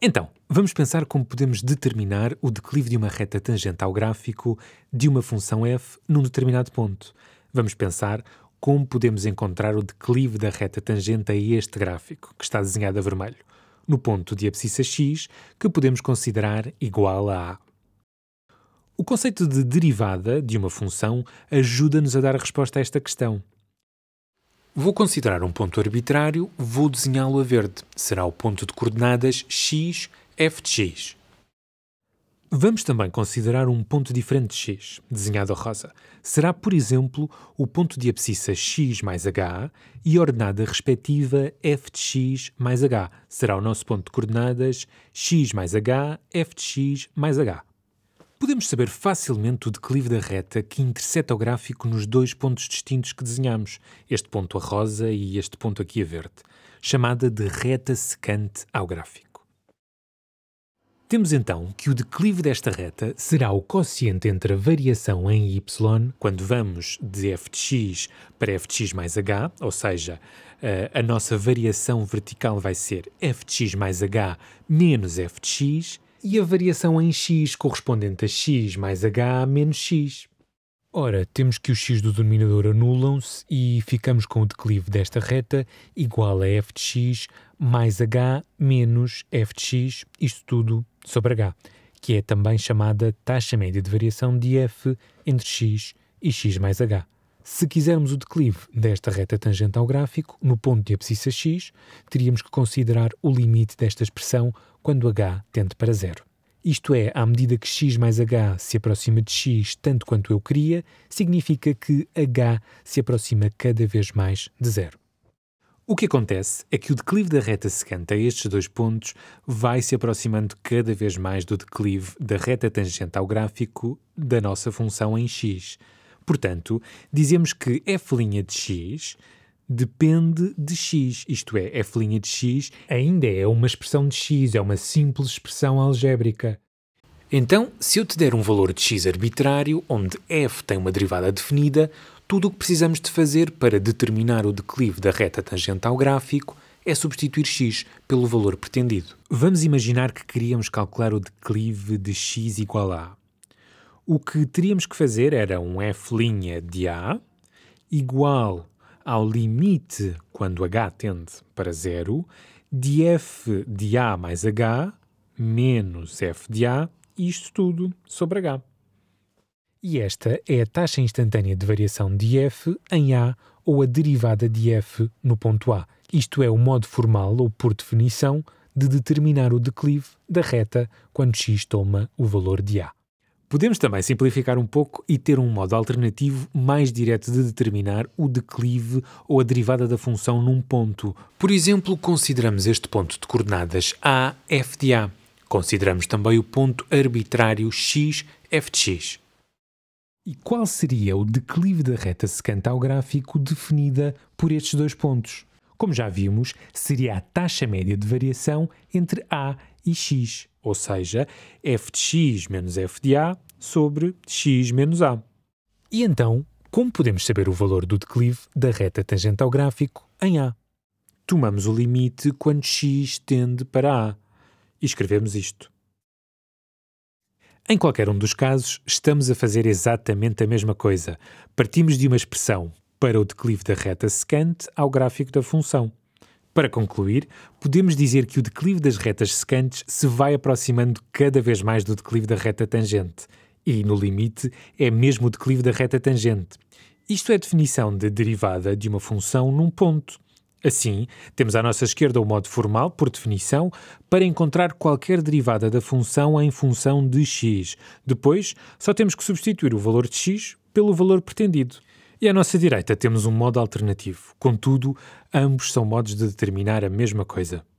Então, vamos pensar como podemos determinar o declive de uma reta tangente ao gráfico de uma função f num determinado ponto. Vamos pensar como podemos encontrar o declive da reta tangente a este gráfico, que está desenhado a vermelho, no ponto de abscissa x, que podemos considerar igual a a. O conceito de derivada de uma função ajuda-nos a dar a resposta a esta questão. Vou considerar um ponto arbitrário, vou desenhá-lo a verde. Será o ponto de coordenadas x, f de x. Vamos também considerar um ponto diferente de x, desenhado a rosa. Será, por exemplo, o ponto de abscissa x mais h e a ordenada respectiva f de x mais h. Será o nosso ponto de coordenadas x mais h, f de x mais h. Podemos saber facilmente o declive da reta que intercepta o gráfico nos dois pontos distintos que desenhamos, este ponto a rosa e este ponto aqui a verde, chamada de reta secante ao gráfico. Temos então que o declive desta reta será o quociente entre a variação em y, quando vamos de f de x para f de x mais h, ou seja, eh, a nossa variação vertical vai ser f de x mais h menos f de x, e a variação em x correspondente a x mais h menos x. Ora, temos que os x do denominador anulam-se e ficamos com o declive desta reta igual a f de x mais h menos f de x, isto tudo sobre h, que é também chamada taxa média de variação de f entre x e x mais h. Se quisermos o declive desta reta tangente ao gráfico, no ponto de abscissa x, teríamos que considerar o limite desta expressão quando h tende para zero. Isto é, à medida que x mais h se aproxima de x tanto quanto eu queria, significa que h se aproxima cada vez mais de zero. O que acontece é que o declive da reta secante a estes dois pontos vai se aproximando cada vez mais do declive da reta tangente ao gráfico da nossa função em x, Portanto, dizemos que f' de x depende de x, isto é, f' de x ainda é uma expressão de x, é uma simples expressão algébrica. Então, se eu te der um valor de x arbitrário, onde f tem uma derivada definida, tudo o que precisamos de fazer para determinar o declive da reta tangente ao gráfico é substituir x pelo valor pretendido. Vamos imaginar que queríamos calcular o declive de x igual a o que teríamos que fazer era um f' de A igual ao limite, quando h tende para zero, de f de A mais h menos f de A, isto tudo sobre h. E esta é a taxa instantânea de variação de f em A ou a derivada de f no ponto A. Isto é o modo formal, ou por definição, de determinar o declive da reta quando x toma o valor de A. Podemos também simplificar um pouco e ter um modo alternativo mais direto de determinar o declive ou a derivada da função num ponto. Por exemplo, consideramos este ponto de coordenadas A, f de A. Consideramos também o ponto arbitrário x, f de x. E qual seria o declive da reta secante ao gráfico definida por estes dois pontos? Como já vimos, seria a taxa média de variação entre A e x, ou seja, f de x menos f de a sobre x menos a. E então, como podemos saber o valor do declive da reta tangente ao gráfico em a? Tomamos o limite quando x tende para a e escrevemos isto. Em qualquer um dos casos, estamos a fazer exatamente a mesma coisa. Partimos de uma expressão para o declive da reta secante ao gráfico da função. Para concluir, podemos dizer que o declive das retas secantes se vai aproximando cada vez mais do declive da reta tangente. E, no limite, é mesmo o declive da reta tangente. Isto é a definição de derivada de uma função num ponto. Assim, temos à nossa esquerda o modo formal, por definição, para encontrar qualquer derivada da função em função de x. Depois, só temos que substituir o valor de x pelo valor pretendido. E à nossa direita temos um modo alternativo. Contudo, ambos são modos de determinar a mesma coisa.